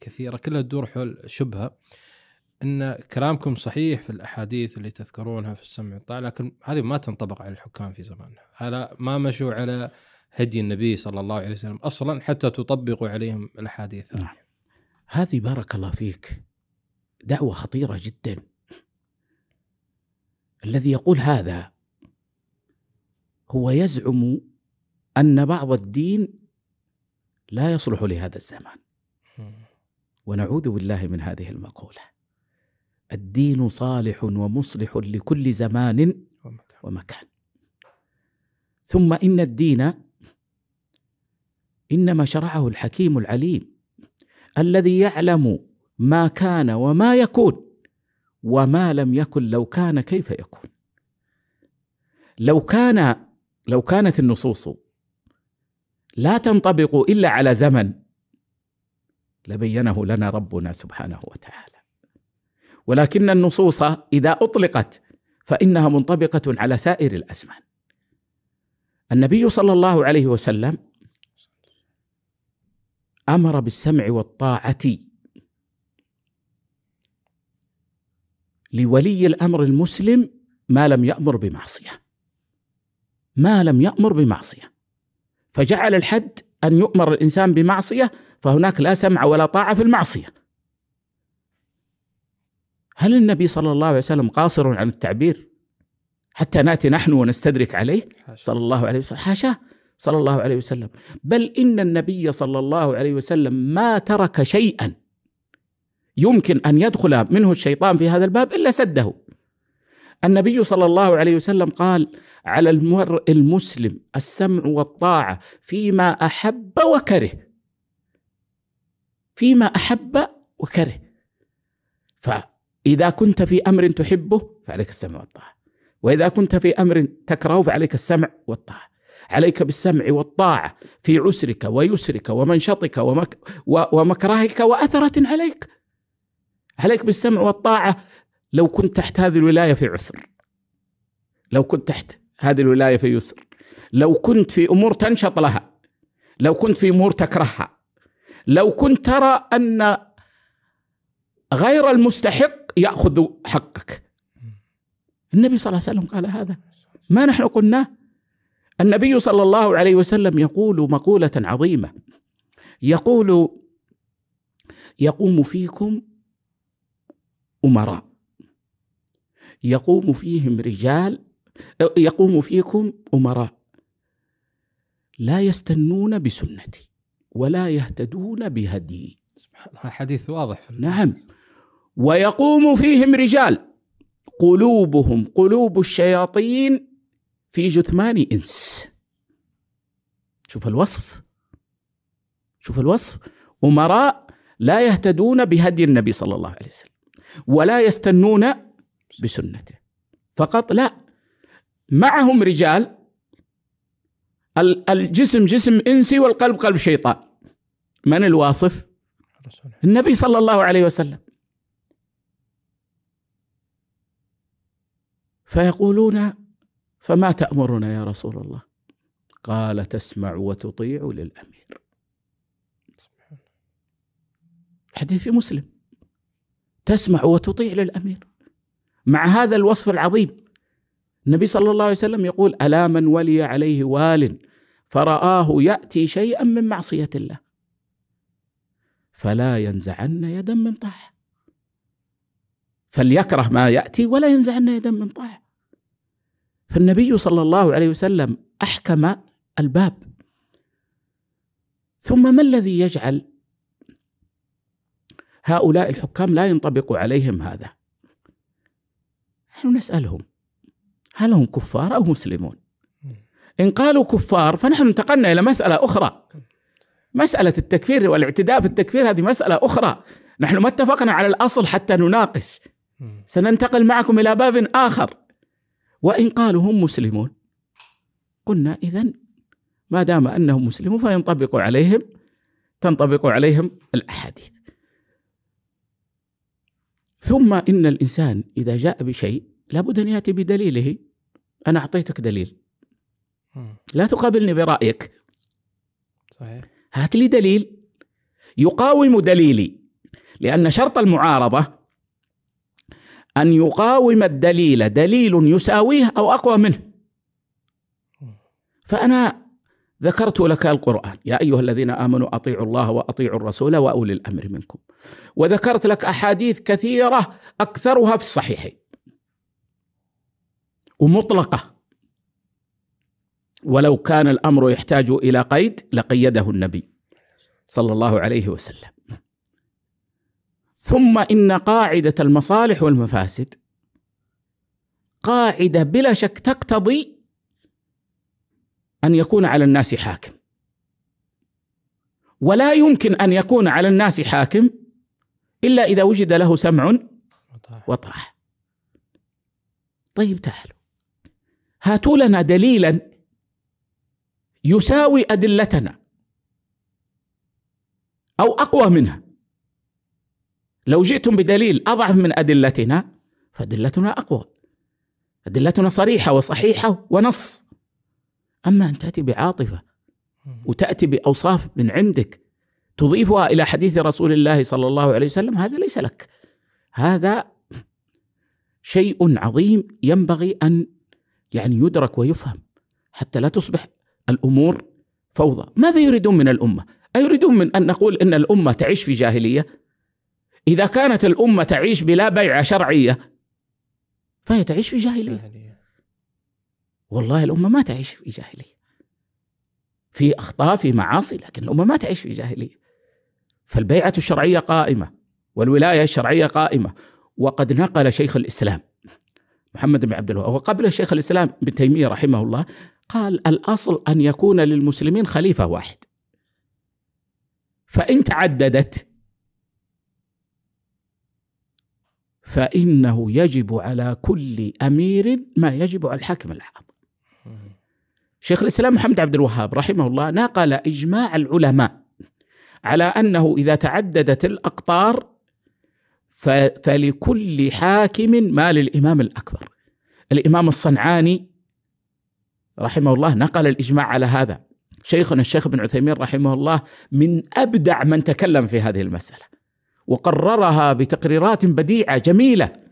كثيره كلها تدور حول شبهه ان كلامكم صحيح في الاحاديث اللي تذكرونها في السمع والطاعه لكن هذه ما تنطبق على الحكام في زماننا على ما مشوا على هدي النبي صلى الله عليه وسلم اصلا حتى تطبقوا عليهم الاحاديث نعم. هذه بارك الله فيك دعوه خطيره جدا الذي يقول هذا هو يزعم ان بعض الدين لا يصلح لهذا الزمان ونعوذ بالله من هذه المقوله الدين صالح ومصلح لكل زمان ومكان ثم ان الدين انما شرعه الحكيم العليم الذي يعلم ما كان وما يكون وما لم يكن لو كان كيف يكون لو كان لو كانت النصوص لا تنطبق الا على زمن لبينه لنا ربنا سبحانه وتعالى ولكن النصوص اذا اطلقت فانها منطبقه على سائر الازمان النبي صلى الله عليه وسلم امر بالسمع والطاعه لولي الامر المسلم ما لم يامر بمعصيه ما لم يامر بمعصيه فجعل الحد ان يؤمر الانسان بمعصيه فهناك لا سمع ولا طاعة في المعصية هل النبي صلى الله عليه وسلم قاصر عن التعبير حتى ناتي نحن ونستدرك عليه صلى الله عليه وسلم حاشاه صلى الله عليه وسلم بل إن النبي صلى الله عليه وسلم ما ترك شيئا يمكن أن يدخل منه الشيطان في هذا الباب إلا سده النبي صلى الله عليه وسلم قال على المرء المسلم السمع والطاعة فيما أحب وكره فيما أحب وكره فإذا كنت في أمر تحبه فعليك السمع والطاعة وإذا كنت في أمر تكرهه فعليك السمع والطاعة عليك بالسمع والطاعة في عسرك ويسرك ومنشطك ومك ومكرهك وأثرة عليك عليك بالسمع والطاعة لو كنت تحت هذه الولاية في عسر لو كنت تحت هذه الولاية في يسر لو كنت في أمور تنشط لها لو كنت في أمور تكرهها لو كنت ترى ان غير المستحق ياخذ حقك النبي صلى الله عليه وسلم قال هذا ما نحن قلناه النبي صلى الله عليه وسلم يقول مقوله عظيمه يقول يقوم فيكم امراء يقوم فيهم رجال يقوم فيكم امراء لا يستنون بسنتي ولا يهتدون بهدي حديث واضح في نعم ويقوم فيهم رجال قلوبهم قلوب الشياطين في جثمان انس شوف الوصف شوف الوصف امراء لا يهتدون بهدي النبي صلى الله عليه وسلم ولا يستنون بسنته فقط لا معهم رجال الجسم جسم انسي والقلب قلب شيطان من الواصف النبي صلى الله عليه وسلم فيقولون فما تأمرنا يا رسول الله قال تسمع وتطيع للأمير حديث في مسلم تسمع وتطيع للأمير مع هذا الوصف العظيم النبي صلى الله عليه وسلم يقول ألا من ولي عليه وال فرآه يأتي شيئا من معصية الله فلا ينزعن يدا من طاعة فليكره ما يأتي ولا ينزعن يدا من طاعة فالنبي صلى الله عليه وسلم أحكم الباب ثم ما الذي يجعل هؤلاء الحكام لا ينطبق عليهم هذا نحن نسألهم هل هم كفار أو مسلمون إن قالوا كفار فنحن انتقلنا إلى مسألة أخرى مسألة التكفير والاعتداء في التكفير هذه مسألة أخرى نحن ما اتفقنا على الأصل حتى نناقش سننتقل معكم إلى باب آخر وإن قالوا هم مسلمون قلنا إذا ما دام أنهم مسلمون فينطبق عليهم تنطبق عليهم الأحاديث ثم إن الإنسان إذا جاء بشيء لابد أن يأتي بدليله أنا أعطيتك دليل لا تقابلني برأيك صحيح هات لي دليل يقاوم دليلي لأن شرط المعارضة أن يقاوم الدليل دليل يساويه أو أقوى منه فأنا ذكرت لك القرآن يا أيها الذين آمنوا أطيعوا الله وأطيعوا الرسول وأولي الأمر منكم وذكرت لك أحاديث كثيرة أكثرها في الصحيحين ومطلقه ولو كان الامر يحتاج الى قيد لقيده النبي صلى الله عليه وسلم ثم ان قاعده المصالح والمفاسد قاعده بلا شك تقتضي ان يكون على الناس حاكم ولا يمكن ان يكون على الناس حاكم الا اذا وجد له سمع وطاعه طيب تعالوا هاتوا لنا دليلا يساوي ادلتنا او اقوى منها لو جئتم بدليل اضعف من ادلتنا فادلتنا اقوى ادلتنا صريحه وصحيحه ونص اما ان تاتي بعاطفه وتاتي باوصاف من عندك تضيفها الى حديث رسول الله صلى الله عليه وسلم هذا ليس لك هذا شيء عظيم ينبغي ان يعني يدرك ويفهم حتى لا تصبح الامور فوضى، ماذا يريدون من الامه؟ أيريدون من أن نقول أن الأمة تعيش في جاهلية؟ إذا كانت الأمة تعيش بلا بيعة شرعية فهي تعيش في جاهلية. جاهلية والله الأمة ما تعيش في جاهلية في أخطاء في معاصي لكن الأمة ما تعيش في جاهلية فالبيعة الشرعية قائمة والولاية الشرعية قائمة وقد نقل شيخ الإسلام محمد بن عبد الوهاب وقبله شيخ الإسلام ابن تيمية رحمه الله قال الأصل أن يكون للمسلمين خليفة واحد فإن تعددت فإنه يجب على كل أمير ما يجب على الحاكم الأعظم شيخ الإسلام محمد عبد الوهاب رحمه الله نقل إجماع العلماء على أنه إذا تعددت الأقطار فلكل حاكم ما للإمام الأكبر الإمام الصنعاني رحمه الله نقل الإجماع على هذا شيخنا الشيخ ابن عثيمين رحمه الله من أبدع من تكلم في هذه المسألة وقررها بتقريرات بديعة جميلة